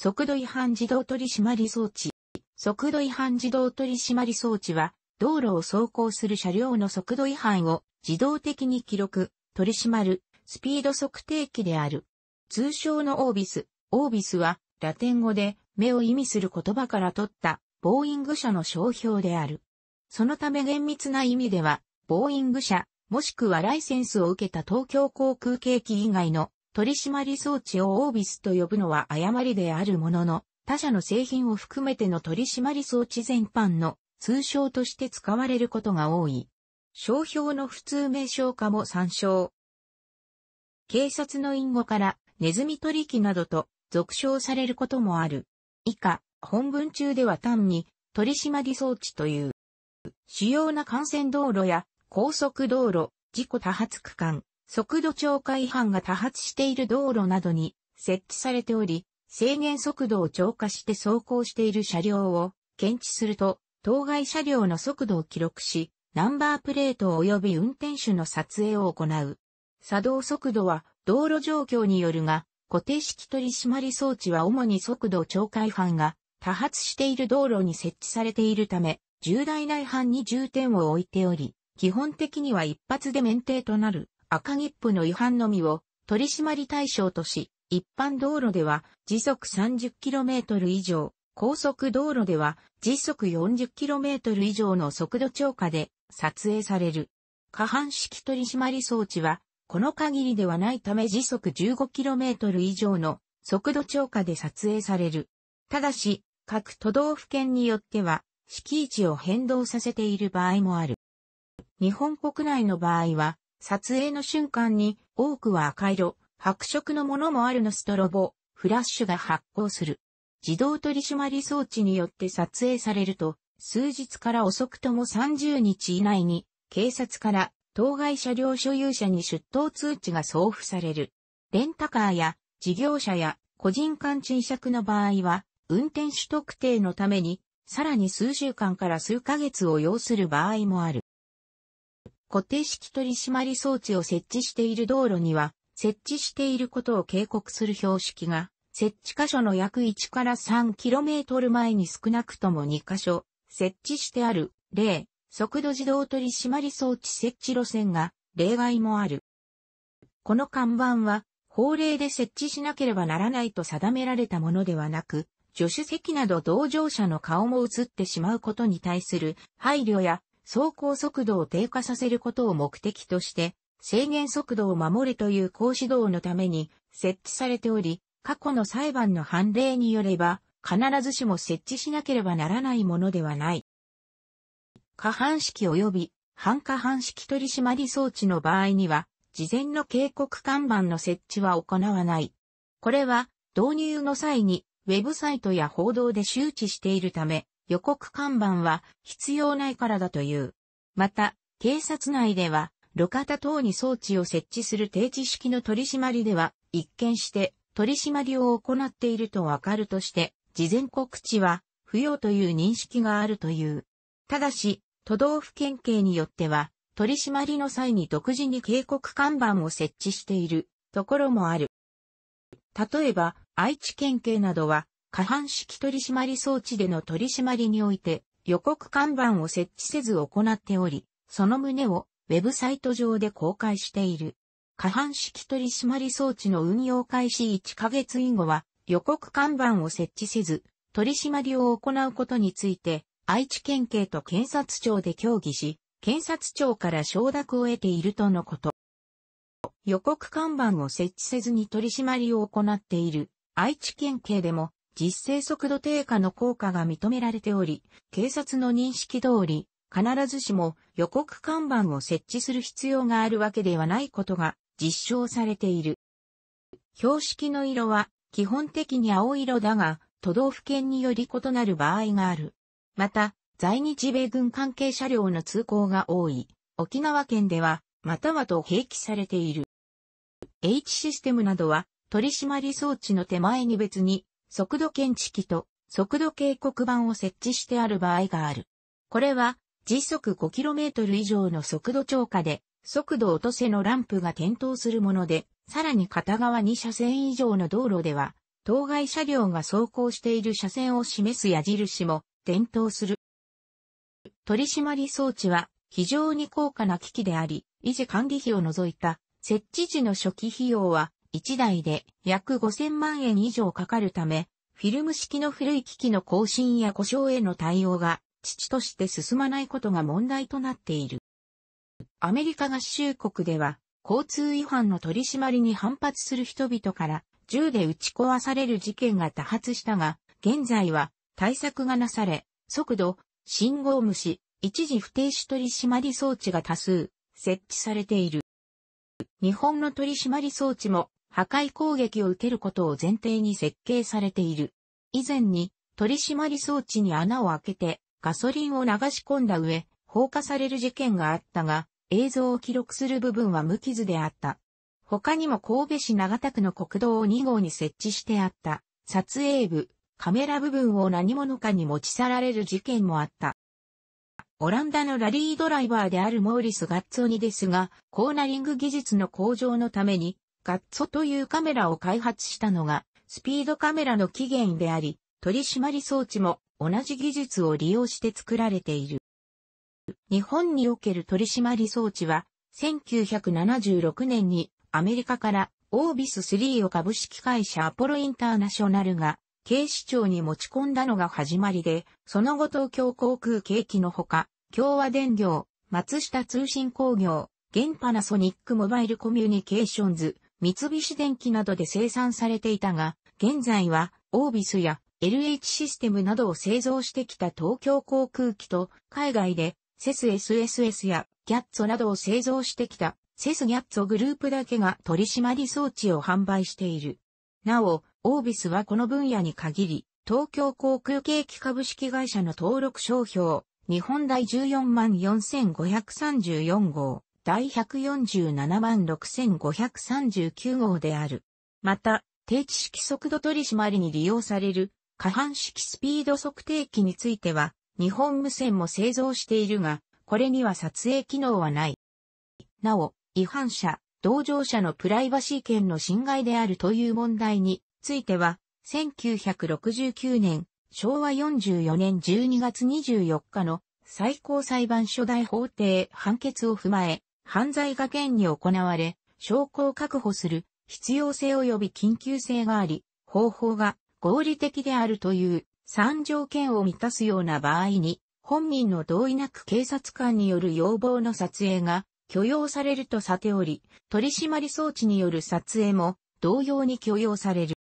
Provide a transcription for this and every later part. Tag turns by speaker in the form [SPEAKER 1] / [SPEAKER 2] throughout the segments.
[SPEAKER 1] 速度違反自動取締装置。速度違反自動取締装置は、道路を走行する車両の速度違反を自動的に記録、取り締まる、スピード測定器である。通称のオービス。オービスは、ラテン語で、目を意味する言葉から取った、ボーイング社の商標である。そのため厳密な意味では、ボーイング社、もしくはライセンスを受けた東京航空景気以外の取締装置をオービスと呼ぶのは誤りであるものの、他社の製品を含めての取締装置全般の通称として使われることが多い。商標の普通名称化も参照。警察の隠語からネズミ取引などと俗称されることもある。以下、本文中では単に取締装置という。主要な幹線道路や高速道路、事故多発区間、速度超過違反が多発している道路などに設置されており、制限速度を超過して走行している車両を検知すると、当該車両の速度を記録し、ナンバープレート及び運転手の撮影を行う。作動速度は道路状況によるが、固定式取締装置は主に速度超過違反が多発している道路に設置されているため、重大な違反に重点を置いており、基本的には一発で免停となる。赤切符の違反のみを取締り対象とし、一般道路では時速 30km 以上、高速道路では時速 40km 以上の速度超過で撮影される。過半式取締装置は、この限りではないため時速 15km 以上の速度超過で撮影される。ただし、各都道府県によっては、敷地を変動させている場合もある。日本国内の場合は、撮影の瞬間に多くは赤色、白色のものもあるのストロボ、フラッシュが発光する。自動取締装置によって撮影されると、数日から遅くとも30日以内に、警察から当該車両所有者に出頭通知が送付される。レンタカーや事業者や個人間賃借の場合は、運転手特定のために、さらに数週間から数ヶ月を要する場合もある。固定式取締装置を設置している道路には、設置していることを警告する標識が、設置箇所の約1から3トル前に少なくとも2箇所、設置してある、例、速度自動取締装置設置路線が、例外もある。この看板は、法令で設置しなければならないと定められたものではなく、助手席など同乗者の顔も映ってしまうことに対する配慮や走行速度を低下させることを目的として、制限速度を守るという講指導のために設置されており、過去の裁判の判例によれば、必ずしも設置しなければならないものではない。過半式及び半過半式取締装置の場合には、事前の警告看板の設置は行わない。これは、導入の際に、ウェブサイトや報道で周知しているため、予告看板は必要ないからだという。また、警察内では、路肩等に装置を設置する定置式の取り締まりでは、一見して取り締まりを行っているとわかるとして、事前告知は不要という認識があるという。ただし、都道府県警によっては、取り締まりの際に独自に警告看板を設置しているところもある。例えば、愛知県警などは、過半式取締装置での取締りにおいて、予告看板を設置せず行っており、その旨をウェブサイト上で公開している。過半式取締装置の運用開始1ヶ月以後は予告看板を設置せず、取締りを行うことについて、愛知県警と検察庁で協議し、検察庁から承諾を得ているとのこと。予告看板を設置せずに取締りを行っている愛知県警でも実勢速度低下の効果が認められており、警察の認識通り、必ずしも予告看板を設置する必要があるわけではないことが実証されている。標識の色は基本的に青色だが、都道府県により異なる場合がある。また、在日米軍関係車両の通行が多い、沖縄県では、またはと併記されている。H システムなどは、取締り装置の手前に別に速度検知器と速度警告板を設置してある場合がある。これは時速 5km 以上の速度超過で速度落とせのランプが点灯するもので、さらに片側2車線以上の道路では、当該車両が走行している車線を示す矢印も点灯する。取締り装置は非常に高価な機器であり、維持管理費を除いた設置時の初期費用は1台で約5000万円以上かかるため、フィルム式の古い機器の更新や故障への対応が父として進まないことが問題となっている。アメリカ合衆国では、交通違反の取り締まりに反発する人々から銃で撃ち壊される事件が多発したが、現在は対策がなされ、速度、信号無視、一時不停止取締り装置が多数設置されている。日本の取締り装置も破壊攻撃を受けることを前提に設計されている。以前に取締り装置に穴を開けてガソリンを流し込んだ上、放火される事件があったが、映像を記録する部分は無傷であった。他にも神戸市長田区の国道を2号に設置してあった、撮影部、カメラ部分を何者かに持ち去られる事件もあった。オランダのラリードライバーであるモーリス・ガッツオニですが、コーナリング技術の向上のために、ガッツォというカメラを開発したのが、スピードカメラの起源であり、取締り装置も同じ技術を利用して作られている。日本における取締り装置は、1976年にアメリカからオービス3を株式会社アポロインターナショナルが警視庁に持ち込んだのが始まりで、その後東京航空景気のほか、共和電業、松下通信工業、現パナソニックモバイルコミュニケーションズ、三菱電機などで生産されていたが、現在は、オービスや LH システムなどを製造してきた東京航空機と、海外で、セス SSS やギャッツォなどを製造してきた、セスギャッツォグループだけが取締り装置を販売している。なお、オービスはこの分野に限り、東京航空景気株式会社の登録商標、日本第14万4534号。第147万6539号である。また、定置式速度取締りに利用される、下半式スピード測定器については、日本無線も製造しているが、これには撮影機能はない。なお、違反者、同乗者のプライバシー権の侵害であるという問題については、1969年、昭和44年12月24日の最高裁判所大法廷判決を踏まえ、犯罪が現に行われ、証拠を確保する必要性及び緊急性があり、方法が合理的であるという3条件を満たすような場合に、本人の同意なく警察官による要望の撮影が許容されるとさており、取締装置による撮影も同様に許容される。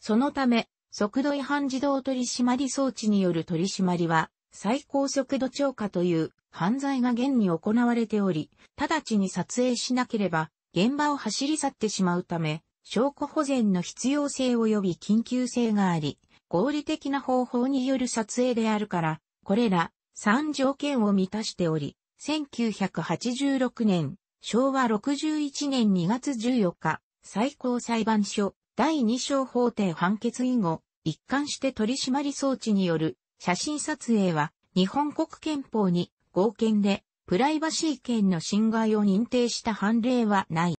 [SPEAKER 1] そのため、速度違反自動取締装置による取締りは、最高速度超過という犯罪が現に行われており、直ちに撮影しなければ現場を走り去ってしまうため、証拠保全の必要性及び緊急性があり、合理的な方法による撮影であるから、これら3条件を満たしており、1986年、昭和61年2月14日、最高裁判所第2章法廷判決以後、一貫して取締装置による写真撮影は日本国憲法に合憲でプライバシー権の侵害を認定した判例はない。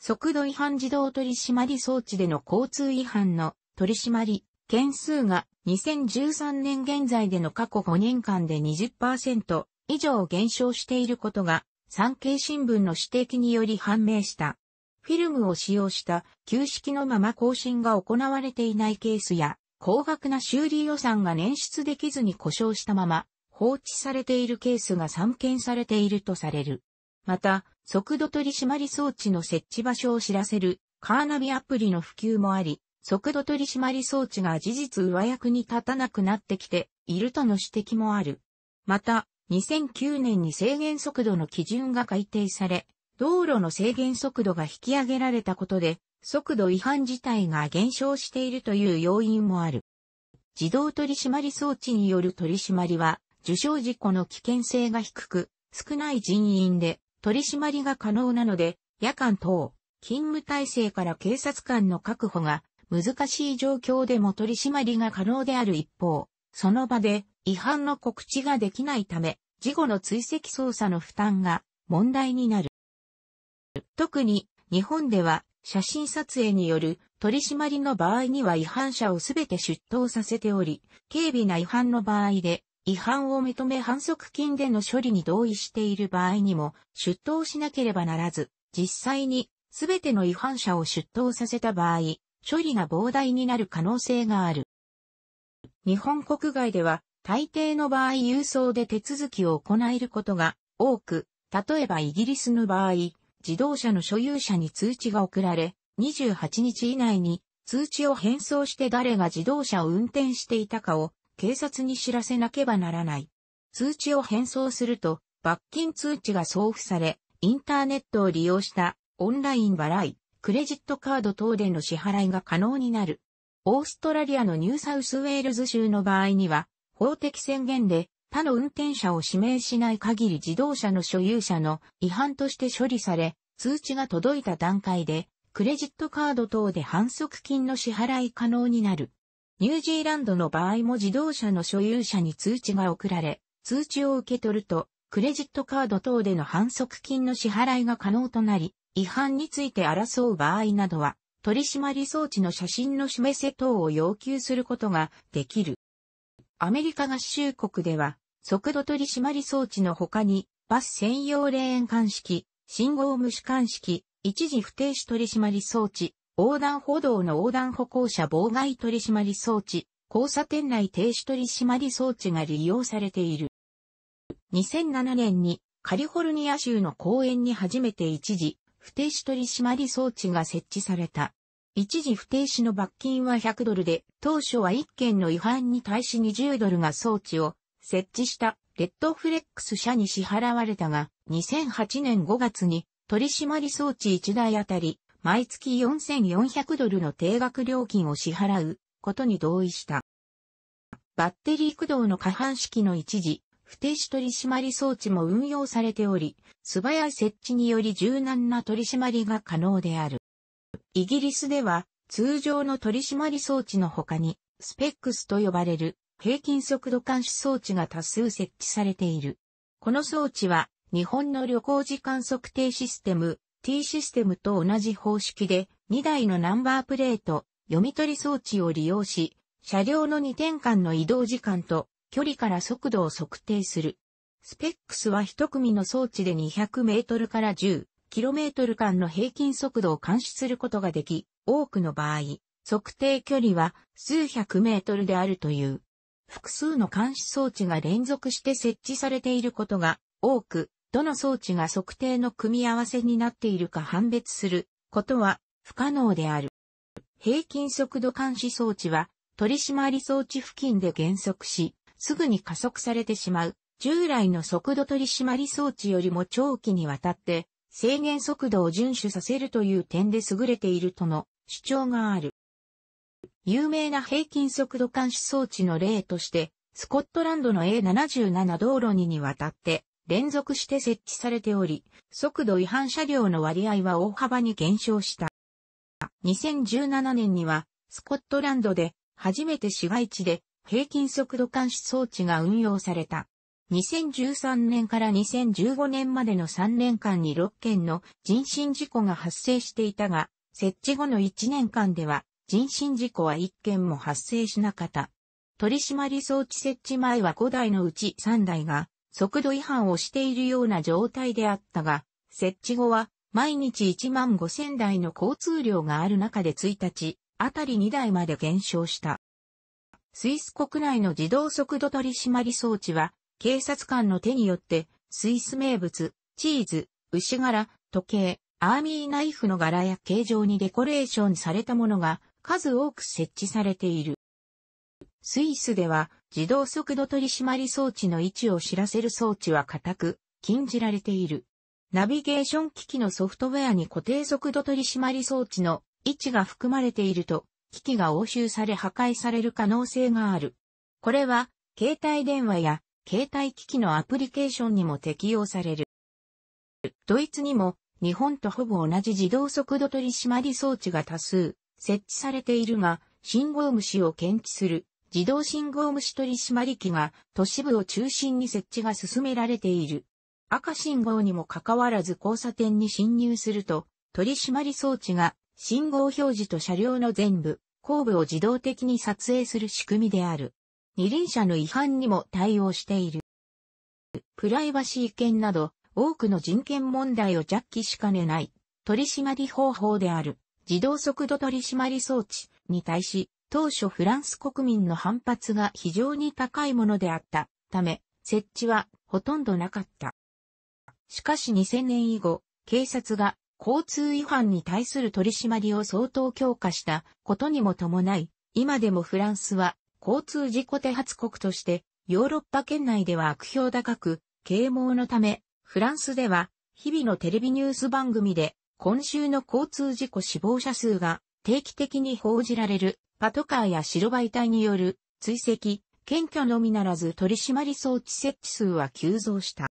[SPEAKER 1] 速度違反自動取締装置での交通違反の取締り件数が2013年現在での過去5年間で20%以上減少していることが産経新聞の指摘により判明した。フィルムを使用した旧式のまま更新が行われていないケースや高額な修理予算が捻出できずに故障したまま放置されているケースが散見されているとされる。また、速度取締装置の設置場所を知らせるカーナビアプリの普及もあり、速度取締装置が事実上役に立たなくなってきているとの指摘もある。また、2009年に制限速度の基準が改定され、道路の制限速度が引き上げられたことで、速度違反自体が減少しているという要因もある。自動取締装置による取締りは、受傷事故の危険性が低く、少ない人員で取締りが可能なので、夜間等、勤務体制から警察官の確保が難しい状況でも取締りが可能である一方、その場で違反の告知ができないため、事後の追跡捜査の負担が問題になる。特に日本では写真撮影による取り締まりの場合には違反者をすべて出頭させており、軽微な違反の場合で、違反を認め反則金での処理に同意している場合にも出頭しなければならず、実際にすべての違反者を出頭させた場合、処理が膨大になる可能性がある。日本国外では大抵の場合郵送で手続きを行えることが多く、例えばイギリスの場合、自動車の所有者に通知が送られ、28日以内に通知を返送して誰が自動車を運転していたかを警察に知らせなければならない。通知を返送すると罰金通知が送付され、インターネットを利用したオンライン払い、クレジットカード等での支払いが可能になる。オーストラリアのニューサウスウェールズ州の場合には、法的宣言で他の運転者を指名しない限り自動車の所有者の違反として処理され、通知が届いた段階で、クレジットカード等で反則金の支払い可能になる。ニュージーランドの場合も自動車の所有者に通知が送られ、通知を受け取ると、クレジットカード等での反則金の支払いが可能となり、違反について争う場合などは、取締装置の写真の示せ等を要求することができる。アメリカ合衆国では、速度取締装置の他に、バス専用レーン鑑識、信号無視鑑識、一時不停止取締装置、横断歩道の横断歩行者妨害取締装置、交差点内停止取締装置が利用されている。2007年にカリフォルニア州の公園に初めて一時不停止取締装置が設置された。一時不停止の罰金は100ドルで、当初は1件の違反に対し20ドルが装置を設置したレッドフレックス社に支払われたが、2008年5月に取締装置1台あたり、毎月4400ドルの定額料金を支払うことに同意した。バッテリー駆動の可搬式の一時、不定止取締装置も運用されており、素早い設置により柔軟な取締りが可能である。イギリスでは、通常の取締装置の他に、スペックスと呼ばれる平均速度監視装置が多数設置されている。この装置は日本の旅行時間測定システム T システムと同じ方式で2台のナンバープレート読み取り装置を利用し車両の2点間の移動時間と距離から速度を測定する。スペックスは一組の装置で200メートルから 10km 間の平均速度を監視することができ、多くの場合、測定距離は数百メートルであるという。複数の監視装置が連続して設置されていることが多く、どの装置が測定の組み合わせになっているか判別することは不可能である。平均速度監視装置は取締り装置付近で減速し、すぐに加速されてしまう。従来の速度取締り装置よりも長期にわたって制限速度を遵守させるという点で優れているとの主張がある。有名な平均速度監視装置の例として、スコットランドの A77 道路ににわたって連続して設置されており、速度違反車両の割合は大幅に減少した。2017年には、スコットランドで初めて市街地で平均速度監視装置が運用された。2013年から2015年までの3年間に6件の人身事故が発生していたが、設置後の1年間では人身事故は1件も発生しなかった。取締装置設置前は5台のうち3台が速度違反をしているような状態であったが、設置後は毎日1万5000台の交通量がある中で1日、あたり2台まで減少した。スイス国内の自動速度取締装置は、警察官の手によって、スイス名物、チーズ、牛柄、時計、アーミーナイフの柄や形状にデコレーションされたものが数多く設置されている。スイスでは自動速度取締装置の位置を知らせる装置は固く禁じられている。ナビゲーション機器のソフトウェアに固定速度取締装置の位置が含まれていると機器が押収され破壊される可能性がある。これは携帯電話や携帯機器のアプリケーションにも適用される。ドイツにも日本とほぼ同じ自動速度取締装置が多数設置されているが、信号無視を検知する自動信号無視取締機が都市部を中心に設置が進められている。赤信号にもかかわらず交差点に進入すると、取締装置が信号表示と車両の全部、後部を自動的に撮影する仕組みである。二輪車の違反にも対応している。プライバシー権など多くの人権問題を弱気しかねない取締方法である。自動速度取締装置に対し、当初フランス国民の反発が非常に高いものであったため、設置はほとんどなかった。しかし2000年以後、警察が交通違反に対する取り締まりを相当強化したことにも伴い、今でもフランスは交通事故手発国としてヨーロッパ圏内では悪評高く、啓蒙のため、フランスでは日々のテレビニュース番組で今週の交通事故死亡者数が定期的に報じられるパトカーや白バイ隊による追跡、検挙のみならず取締り装置設置数は急増した。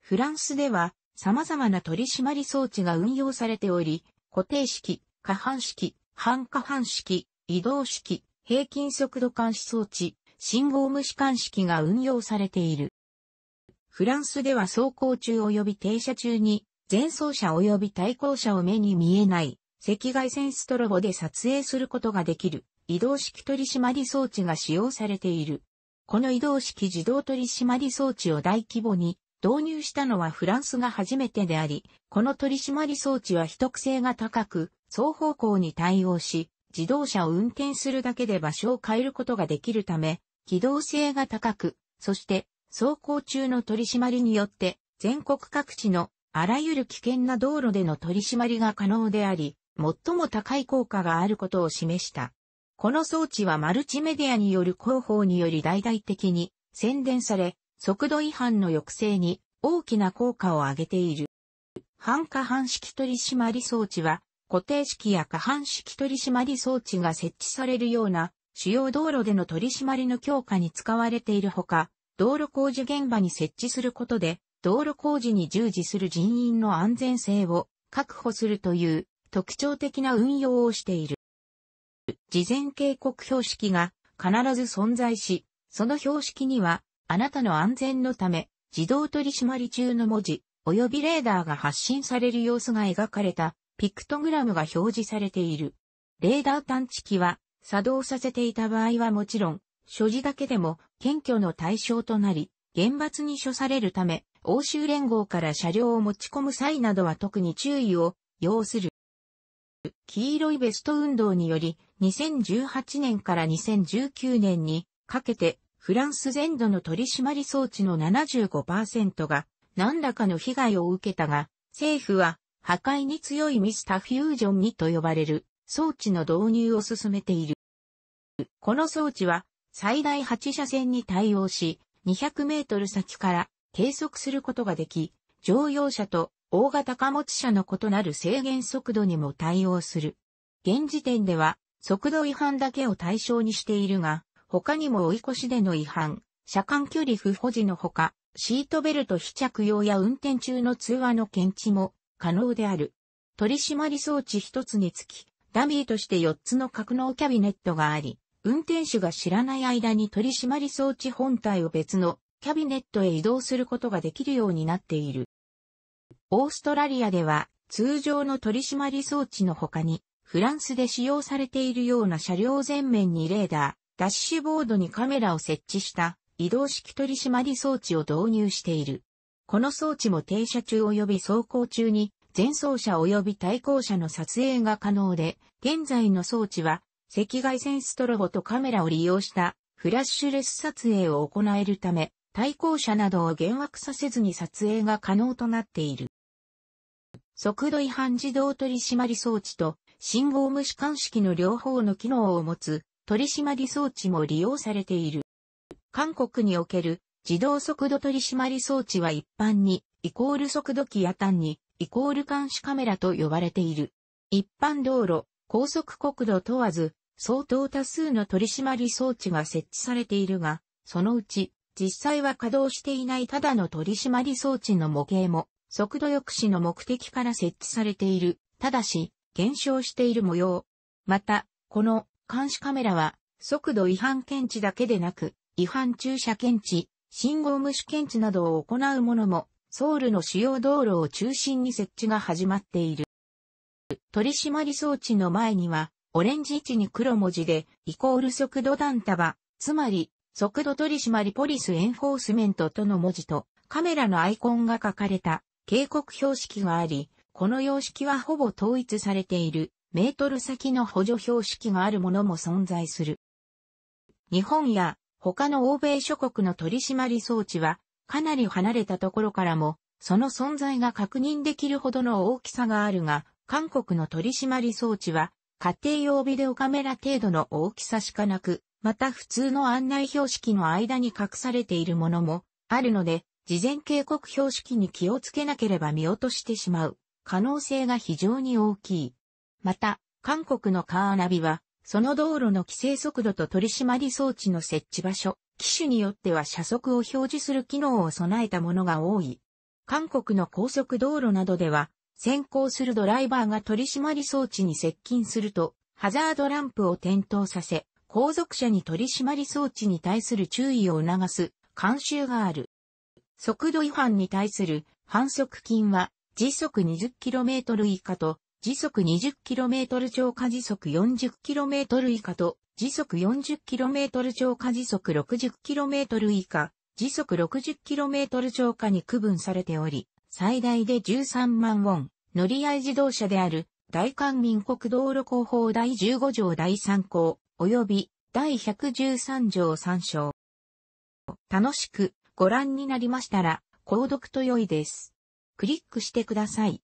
[SPEAKER 1] フランスでは様々な取締り装置が運用されており、固定式、下半式、半下半式、移動式、平均速度監視装置、信号無視監視機が運用されている。フランスでは走行中及び停車中に前走車及び対向車を目に見えない赤外線ストロボで撮影することができる移動式取締装置が使用されている。この移動式自動取締装置を大規模に導入したのはフランスが初めてであり、この取締装置は秘匿性が高く、双方向に対応し、自動車を運転するだけで場所を変えることができるため、機動性が高く、そして走行中の取り締まりによって全国各地のあらゆる危険な道路での取り締まりが可能であり、最も高い効果があることを示した。この装置はマルチメディアによる広報により大々的に宣伝され、速度違反の抑制に大きな効果を上げている。半可搬式取締装置は、固定式や可搬式取締装置が設置されるような主要道路での取り締まりの強化に使われているほか、道路工事現場に設置することで、道路工事に従事する人員の安全性を確保するという特徴的な運用をしている。事前警告標識が必ず存在し、その標識には、あなたの安全のため、自動取締り中の文字、及びレーダーが発信される様子が描かれた、ピクトグラムが表示されている。レーダー探知機は、作動させていた場合はもちろん、所持だけでも検挙の対象となり、厳罰に処されるため、欧州連合から車両を持ち込む際などは特に注意を要する。黄色いベスト運動により、2018年から2019年にかけて、フランス全土の取締装置の75%が何らかの被害を受けたが、政府は破壊に強いミスタフュージョン2と呼ばれる装置の導入を進めている。この装置は最大8車線に対応し、200メートル先から計測することができ、乗用車と大型貨物車の異なる制限速度にも対応する。現時点では、速度違反だけを対象にしているが、他にも追い越しでの違反、車間距離不保持のほか、シートベルト非着用や運転中の通話の検知も可能である。取締装置一つにつき、ダミーとして4つの格納キャビネットがあり、運転手が知らない間に取締装置本体を別のキャビネットへ移動することができるようになっている。オーストラリアでは通常の取締装置の他に、フランスで使用されているような車両前面にレーダー、ダッシュボードにカメラを設置した移動式取締装置を導入している。この装置も停車中及び走行中に前走車及び対向車の撮影が可能で、現在の装置は赤外線ストロボとカメラを利用したフラッシュレス撮影を行えるため、対向車などを減惑させずに撮影が可能となっている。速度違反自動取締装置と信号無視鑑識の両方の機能を持つ取締装置も利用されている。韓国における自動速度取締装置は一般にイコール速度機や単にイコール監視カメラと呼ばれている。一般道路、高速国土問わず相当多数の取締装置が設置されているが、そのうち実際は稼働していないただの取締り装置の模型も、速度抑止の目的から設置されている。ただし、減少している模様。また、この監視カメラは、速度違反検知だけでなく、違反駐車検知、信号無視検知などを行うものも、ソウルの主要道路を中心に設置が始まっている。取締り装置の前には、オレンジ位置に黒文字で、イコール速度段束、つまり、速度取締ポリスエンフォースメントとの文字とカメラのアイコンが書かれた警告標識があり、この様式はほぼ統一されているメートル先の補助標識があるものも存在する。日本や他の欧米諸国の取締り装置はかなり離れたところからもその存在が確認できるほどの大きさがあるが、韓国の取締り装置は家庭用ビデオカメラ程度の大きさしかなく、また普通の案内標識の間に隠されているものもあるので、事前警告標識に気をつけなければ見落としてしまう可能性が非常に大きい。また、韓国のカーナビは、その道路の規制速度と取締り装置の設置場所、機種によっては車速を表示する機能を備えたものが多い。韓国の高速道路などでは、先行するドライバーが取締り装置に接近すると、ハザードランプを点灯させ、後続車に取り締まり装置に対する注意を促す慣習がある。速度違反に対する反則金は時速 20km 以下と時速 20km 超過時速 40km 以下と時速 40km 超過時速 60km 以下時速 60km 超過に区分されており、最大で13万ウォン、乗り合い自動車である大韓民国道路広報第15条第3項、及び第113条参照。楽しくご覧になりましたら、購読と良いです。クリックしてください。